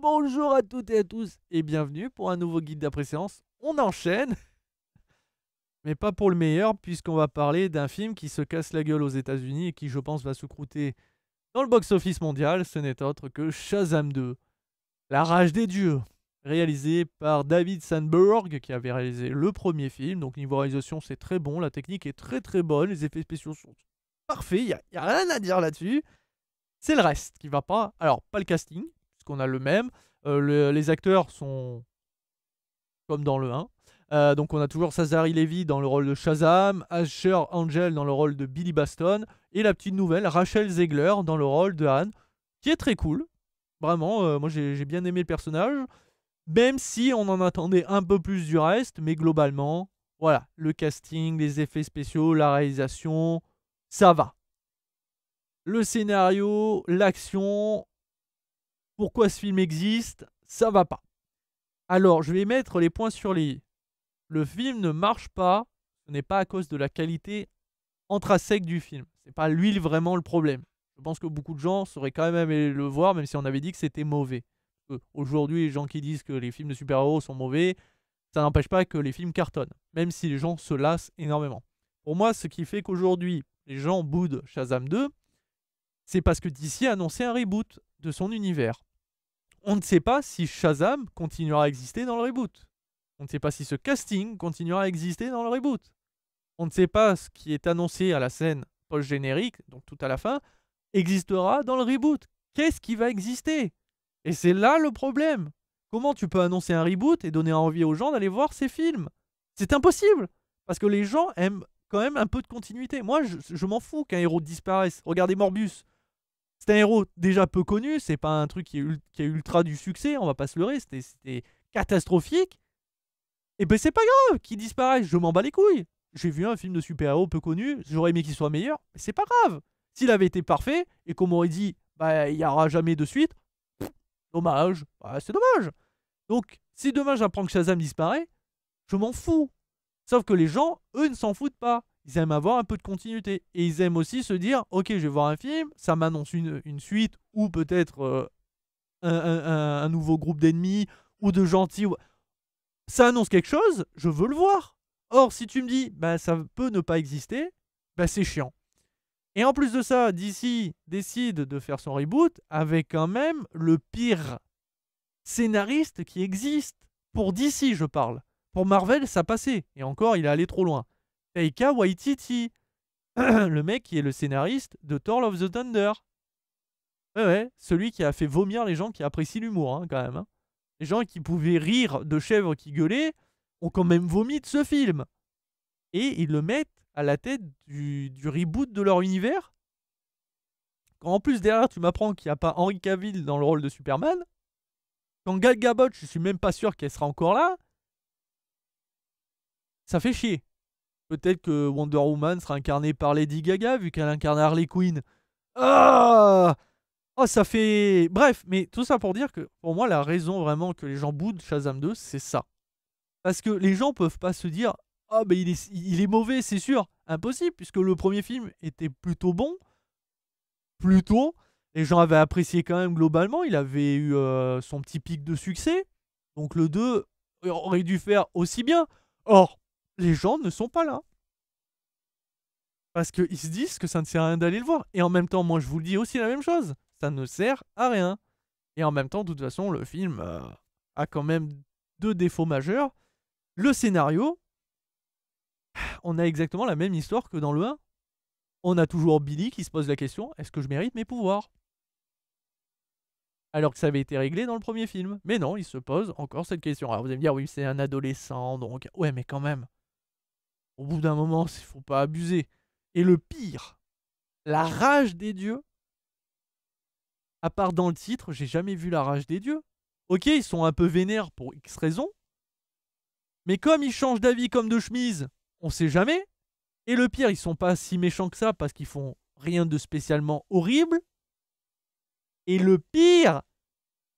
bonjour à toutes et à tous et bienvenue pour un nouveau guide d'après-séance. On enchaîne, mais pas pour le meilleur puisqu'on va parler d'un film qui se casse la gueule aux États-Unis et qui, je pense, va se croûter dans le box-office mondial. Ce n'est autre que Shazam 2, La Rage des Dieux, réalisé par David Sandberg qui avait réalisé le premier film. Donc niveau réalisation, c'est très bon, la technique est très très bonne, les effets spéciaux sont parfaits, il n'y a rien à dire là-dessus. C'est le reste qui va pas. Alors, pas le casting, qu'on a le même. Euh, les acteurs sont comme dans le 1. Euh, donc on a toujours Sazari Levy dans le rôle de Shazam, Asher Angel dans le rôle de Billy Baston, et la petite nouvelle, Rachel Zegler dans le rôle de Anne, qui est très cool. Vraiment, euh, moi j'ai bien aimé le personnage, même si on en attendait un peu plus du reste, mais globalement, voilà, le casting, les effets spéciaux, la réalisation, ça va. Le scénario, l'action, pourquoi ce film existe, ça va pas. Alors, je vais mettre les points sur les Le film ne marche pas, ce n'est pas à cause de la qualité intrinsèque du film. C'est pas l'huile vraiment le problème. Je pense que beaucoup de gens seraient quand même allés le voir, même si on avait dit que c'était mauvais. Aujourd'hui, les gens qui disent que les films de super-héros sont mauvais, ça n'empêche pas que les films cartonnent, même si les gens se lassent énormément. Pour moi, ce qui fait qu'aujourd'hui, les gens boudent Shazam 2, c'est parce que DC a annoncé un reboot son univers. On ne sait pas si Shazam continuera à exister dans le reboot. On ne sait pas si ce casting continuera à exister dans le reboot. On ne sait pas ce qui est annoncé à la scène post-générique, donc tout à la fin, existera dans le reboot. Qu'est-ce qui va exister Et c'est là le problème. Comment tu peux annoncer un reboot et donner envie aux gens d'aller voir ces films C'est impossible Parce que les gens aiment quand même un peu de continuité. Moi, je, je m'en fous qu'un héros disparaisse. Regardez Morbus. C'est un héros déjà peu connu, c'est pas un truc qui, est ultra du succès, on va pas se leurrer, c'était catastrophique. Et eh ben c'est pas grave qu'il disparaisse, je m'en bats les couilles. J'ai vu un film de super-héros peu connu, j'aurais aimé qu'il soit meilleur, c'est pas grave. S'il avait été parfait et qu'on m'aurait dit, bah il y aura jamais de suite, dommage, bah, c'est dommage. Donc si dommage j'apprends que Shazam disparaît, je m'en fous. Sauf que les gens, eux, ne s'en foutent pas ils aiment avoir un peu de continuité. Et ils aiment aussi se dire, ok, je vais voir un film, ça m'annonce une, une, suite, ou peut-être euh, un, nouveau groupe d'ennemis, ou de gentils. Ça annonce quelque chose, je veux le voir. Or, si tu me dis, bah, ça peut ne pas exister, bah, c'est chiant. Et en plus de ça, DC décide de faire son reboot avec quand même le pire scénariste qui existe. Pour DC, je parle. Pour Marvel, ça passait. Et encore, il est allé trop loin. Taika Waititi, le mec qui est le scénariste de Thor of the Thunder. Ouais, ouais, celui qui a fait vomir les gens qui apprécient l'humour, hein, quand même. Hein. Les gens qui pouvaient rire de chèvres qui gueulaient ont quand même vomi de ce film. Et ils le mettent à la tête du, reboot de leur univers. Quand en plus derrière tu m'apprends qu'il n'y a pas Henry Cavill dans le rôle de Superman, quand Gal Gadot, je suis même pas sûr qu'elle sera encore là, ça fait chier. Peut-être que Wonder Woman sera incarnée par Lady Gaga, vu qu'elle incarne Harley Quinn. Ah Oh, ça fait. Bref, mais tout ça pour dire que pour moi, la raison vraiment que les gens boudent Shazam 2, c'est ça. Parce que les gens peuvent pas se dire Ah, oh, mais il est, mauvais, c'est sûr. Impossible, puisque le premier film était plutôt bon. Plutôt. Les gens avaient apprécié quand même globalement. Il avait eu euh, son petit pic de succès. Donc le 2 aurait dû faire aussi bien. Or, les gens ne sont pas là. Parce qu'ils se disent que ça ne sert à rien d'aller le voir. Et en même temps, moi je vous le dis aussi la même chose. Ça ne sert à rien. Et en même temps, de toute façon, le film euh, a quand même deux défauts majeurs. Le scénario, on a exactement la même histoire que dans le 1. On a toujours Billy qui se pose la question, est-ce que je mérite mes pouvoirs alors que ça avait été réglé dans le premier film. Mais non, il se pose encore cette question. Alors vous allez me dire, oui, c'est un adolescent, donc ouais, mais quand même. Au bout d'un moment, il faut pas abuser. Et le pire, la rage des dieux. À part dans le titre, j'ai jamais vu la rage des dieux. Ok, ils sont un peu vénères pour X raisons. Mais comme ils changent d'avis comme de chemise, on sait jamais. Et le pire, ils sont pas si méchants que ça parce qu'ils font rien de spécialement horrible. Et le pire,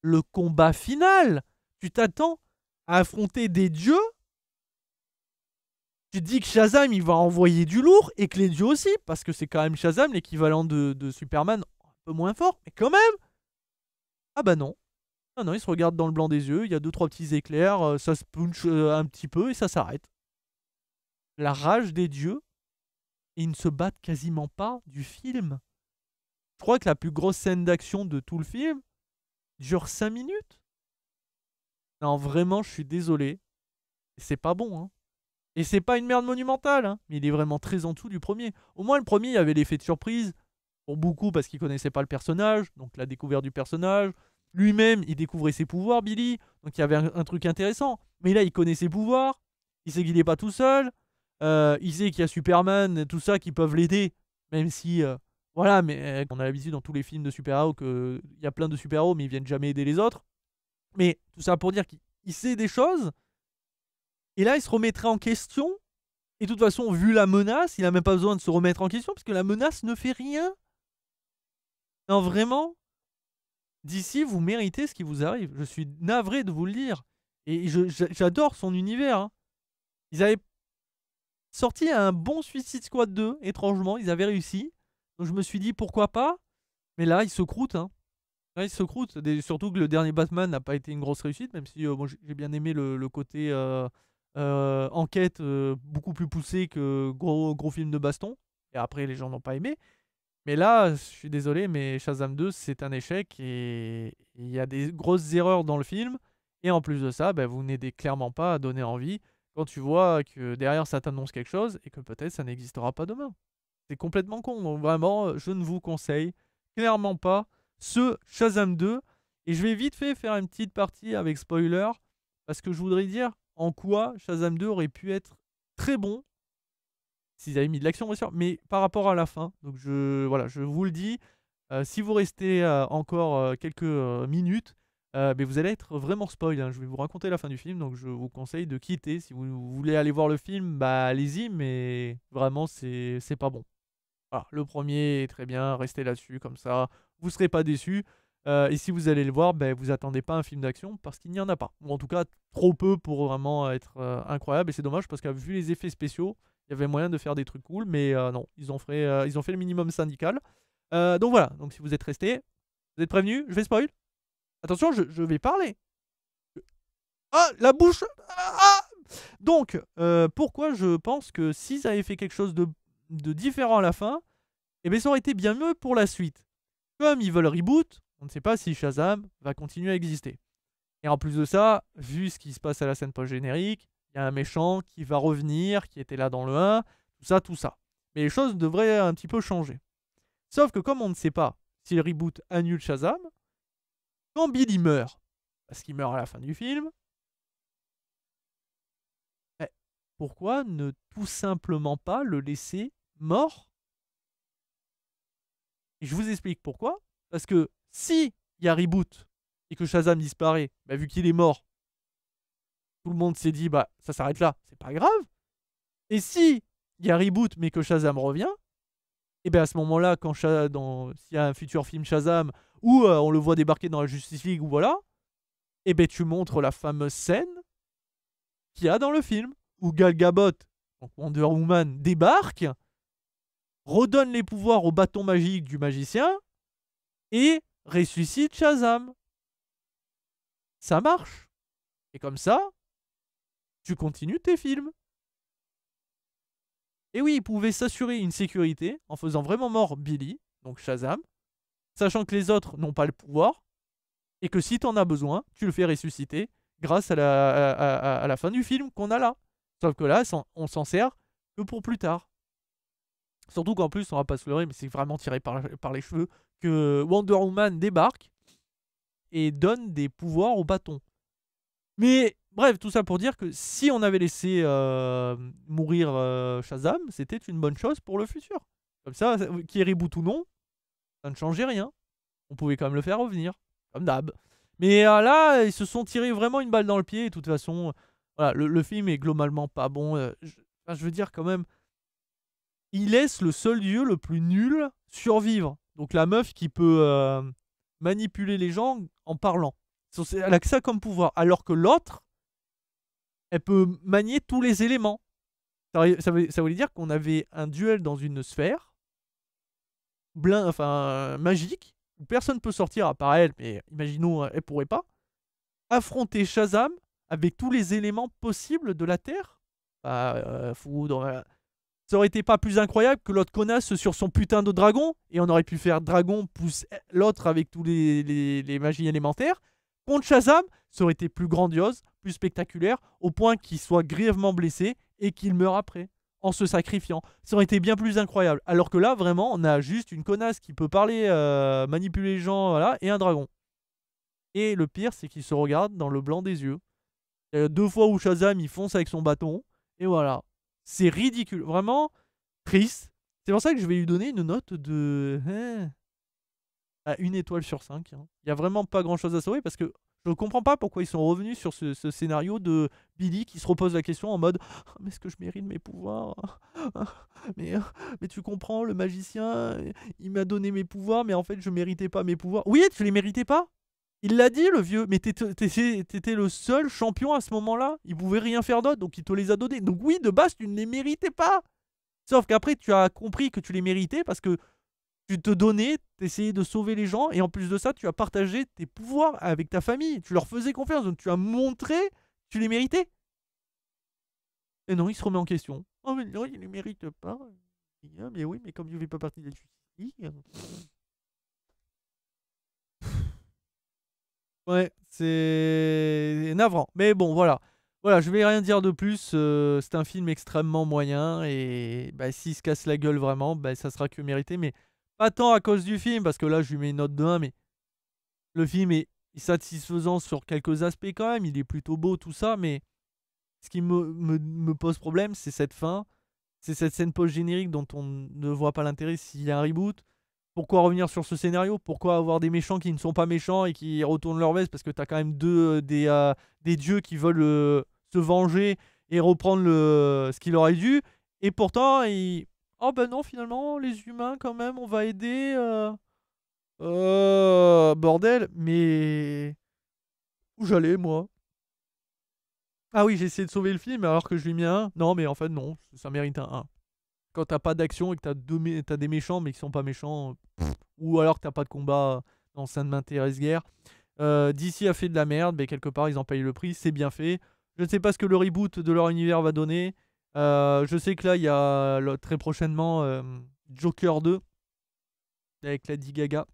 le combat final. Tu t'attends à affronter des dieux dit que Shazam, il va envoyer du lourd et que les dieux aussi, parce que c'est quand même Shazam, l'équivalent de, Superman, un peu moins fort, mais quand même Ah bah non. Ah non, il se regarde dans le blanc des yeux, il y a deux trois petits éclairs, euh, ça se punch euh, un petit peu et ça s'arrête. La rage des dieux, et ils ne se battent quasiment pas du film. Je crois que la plus grosse scène d'action de tout le film dure 5 minutes. Non, vraiment, je suis désolé. C'est pas bon, hein. Et c'est pas une merde monumentale, hein. mais il est vraiment très en dessous du premier. Au moins, le premier, il y avait l'effet de surprise, pour beaucoup parce qu'ils connaissait pas le personnage, donc la découverte du personnage. Lui-même, il découvrait ses pouvoirs, Billy, donc il y avait un, truc intéressant. Mais là, il connaît ses pouvoirs, il sait qu'il est pas tout seul, euh, il sait qu'il y a Superman, tout ça, qui peuvent l'aider, même si... Euh, voilà, mais euh, on a l'habitude dans tous les films de super-héros qu'il y a plein de super-héros, mais ils viennent jamais aider les autres. Mais tout ça pour dire qu'il sait des choses, et là, il se remettrait en question. Et de toute façon, vu la menace, il n'a même pas besoin de se remettre en question, parce que la menace ne fait rien. Non, vraiment. D'ici, vous méritez ce qui vous arrive. Je suis navré de vous le dire. Et j'adore son univers. Hein. Ils avaient sorti un bon Suicide Squad 2, étrangement, ils avaient réussi. Donc je me suis dit pourquoi pas. Mais là, il se croûtent. Hein. se croûtent. surtout que le dernier Batman n'a pas été une grosse réussite, même si euh, j'ai bien aimé le, côté euh, euh, enquête euh, beaucoup plus poussée que gros, gros film de baston. Et après, les gens n'ont pas aimé. Mais là, je suis désolé, mais Shazam 2, c'est un échec et il y a des grosses erreurs dans le film. Et en plus de ça, ben, vous n'aidez clairement pas à donner envie quand tu vois que derrière ça t'annonce quelque chose et que peut-être ça n'existera pas demain. C'est complètement con. vraiment, je ne vous conseille clairement pas ce Shazam 2. Et je vais vite fait faire une petite partie avec spoiler parce que je voudrais dire en quoi Shazam 2 aurait pu être très bon s'ils avaient mis de l'action, bien mais par rapport à la fin. Donc je, voilà, je vous le dis, euh, si vous restez euh, encore euh, quelques minutes, mais vous allez être vraiment spoil. Hein. Je vais vous raconter la fin du film, donc je vous conseille de quitter. Si vous, voulez aller voir le film, bah, allez-y, mais vraiment, c'est pas bon. le premier est très bien, restez là-dessus, comme ça, vous serez pas déçus. Euh, et si vous allez le voir, ben, vous attendez pas un film d'action parce qu'il n'y en a pas. Ou en tout cas, trop peu pour vraiment euh, être euh, incroyable. Et c'est dommage parce que vu les effets spéciaux, il y avait moyen de faire des trucs cool. Mais non, ils ont, fait, ils ont fait le minimum syndical. donc voilà, donc si vous êtes resté, vous êtes prévenu, je vais spoil. Attention, je, vais parler. Ah, la bouche ah, ah Donc, pourquoi je pense que s'ils avaient fait quelque chose de, de différent à la fin, eh bien, ça aurait été bien mieux pour la suite. Comme ils veulent reboot, on ne sait pas si Shazam va continuer à exister. Et en plus de ça, vu ce qui se passe à la scène post-générique, il y a un méchant qui va revenir, qui était là dans le 1, tout ça, tout ça. Mais les choses devraient un petit peu changer. Sauf que comme on ne sait pas si le reboot annule Shazam, quand Billy meurt, parce qu'il meurt à la fin du film, ben, pourquoi ne tout simplement pas le laisser mort Et je vous explique pourquoi. Parce que si il y a reboot et que Shazam disparaît, bah, vu qu'il est mort, tout le monde s'est dit, bah ça s'arrête là, c'est pas grave. Et si il y a reboot mais que Shazam revient, et eh bien à ce moment-là, quand s'il y a un futur film Shazam où euh, on le voit débarquer dans la Justice League ou voilà, et eh ben, tu montres la fameuse scène qu'il y a dans le film où Gal Gadot, Wonder Woman, débarque, redonne les pouvoirs au bâton magique du magicien et ressuscite Shazam. Ça marche. Et comme ça, tu continues tes films. Et oui, il pouvait s'assurer une sécurité en faisant vraiment mort Billy, donc Shazam, sachant que les autres n'ont pas le pouvoir, et que si t'en as besoin, tu le fais ressusciter grâce à la, à la fin du film qu'on a là. Sauf que là, on s'en sert que pour plus tard. Surtout qu'en plus, on va pas se mais c'est vraiment tiré par, les cheveux, que Wonder Woman débarque et donne des pouvoirs au bâton. Mais bref, tout ça pour dire que si on avait laissé euh, mourir euh, Shazam, c'était une bonne chose pour le futur. Comme ça, qui reboot ou non, ça ne changeait rien. On pouvait quand même le faire revenir, comme d'hab. Mais euh, là, ils se sont tirés vraiment une balle dans le pied. De toute façon, le, film est globalement pas bon. je veux dire quand même, il laisse le seul dieu le plus nul survivre. Donc la meuf qui peut euh, manipuler les gens en parlant. Elle a que ça comme pouvoir. Alors que l'autre, elle peut manier tous les éléments. Ça, ça, voulait dire qu'on avait un duel dans une sphère enfin, magique où personne ne peut sortir à part elle, mais imaginons elle pourrait pas. Affronter Shazam avec tous les éléments possibles de la Terre. Bah, euh, foudre, ça aurait été pas plus incroyable que l'autre connasse sur son putain de dragon, et on aurait pu faire dragon pousse l'autre avec tous les, magies élémentaires. Contre Shazam, ça aurait été plus grandiose, plus spectaculaire, au point qu'il soit grièvement blessé et qu'il meure après, en se sacrifiant. Ça aurait été bien plus incroyable. Alors que là, vraiment, on a juste une connasse qui peut parler, euh, manipuler les gens, voilà, et un dragon. Et le pire, c'est qu'il se regarde dans le blanc des yeux. Il euh, deux fois où Shazam, il fonce avec son bâton, et voilà. C'est ridicule. Vraiment triste. C'est pour ça que je vais lui donner une note de... Hein, à une étoile sur 5. Hein. Il n'y a vraiment pas grand-chose à sauver parce que je ne comprends pas pourquoi ils sont revenus sur ce, scénario de Billy qui se repose la question en mode «Ah, Mais est-ce que je mérite mes pouvoirs ah, ah, mais, tu comprends, le magicien, il m'a donné mes pouvoirs, mais en fait, je ne méritais pas mes pouvoirs. Oui, tu ne les méritais pas il l'a dit, le vieux, mais t'étais le seul champion à ce moment-là. Il pouvait rien faire d'autre, donc il te les a donnés. Donc oui, de base, tu ne les méritais pas. Sauf qu'après, tu as compris que tu les méritais parce que tu te donnais, t'essayais de sauver les gens, et en plus de ça, tu as partagé tes pouvoirs avec ta famille. Tu leur faisais confiance, donc tu as montré que tu les méritais. Et non, il se remet en question. Oh, mais non, il ne les mérite pas. Ah, mais oui, mais comme je ne pas partir de la Ouais, c'est navrant. Mais bon, voilà. Voilà, je vais rien dire de plus. Euh, c'est un film extrêmement moyen et bah, s'il se casse la gueule vraiment, ben ça sera que mérité. Mais pas tant à cause du film, parce que là, je lui mets une note de 1, mais le film est satisfaisant sur quelques aspects quand même. Il est plutôt beau, tout ça, mais ce qui me, me pose problème, c'est cette fin. C'est cette scène post-générique dont on ne voit pas l'intérêt s'il y a un reboot pourquoi revenir sur ce scénario Pourquoi avoir des méchants qui ne sont pas méchants et qui retournent leur veste Parce que tu as quand même deux, euh, des, euh, des dieux qui veulent euh, se venger et reprendre le, ce qu'il aurait dû. Et pourtant, ils... oh ben non, finalement, les humains, quand même, on va aider. bordel, mais. Où j'allais, moi Ah oui, j'ai essayé de sauver le film alors que je lui ai mis un. Non, mais en fait, non, ça mérite un 1 quand t'as pas d'action et que t'as as des méchants mais qui sont pas méchants, ou alors que t'as pas de combat, dans ça ne m'intéresse guère. Euh, DC a fait de la merde, mais quelque part ils en payent le prix, c'est bien fait. Je ne sais pas ce que le reboot de leur univers va donner. Euh, je sais que là, il y a très prochainement euh, Joker 2 avec Lady Gaga.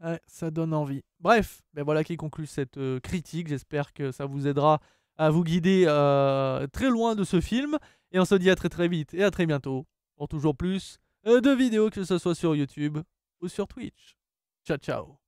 Ouais, ça donne envie. Bref, ben voilà qui conclut cette euh, critique. J'espère que ça vous aidera à vous guider euh, très loin de ce film. Et on se dit à très très vite et à très bientôt pour toujours plus euh, de vidéos, que ce soit sur YouTube ou sur Twitch. Ciao ciao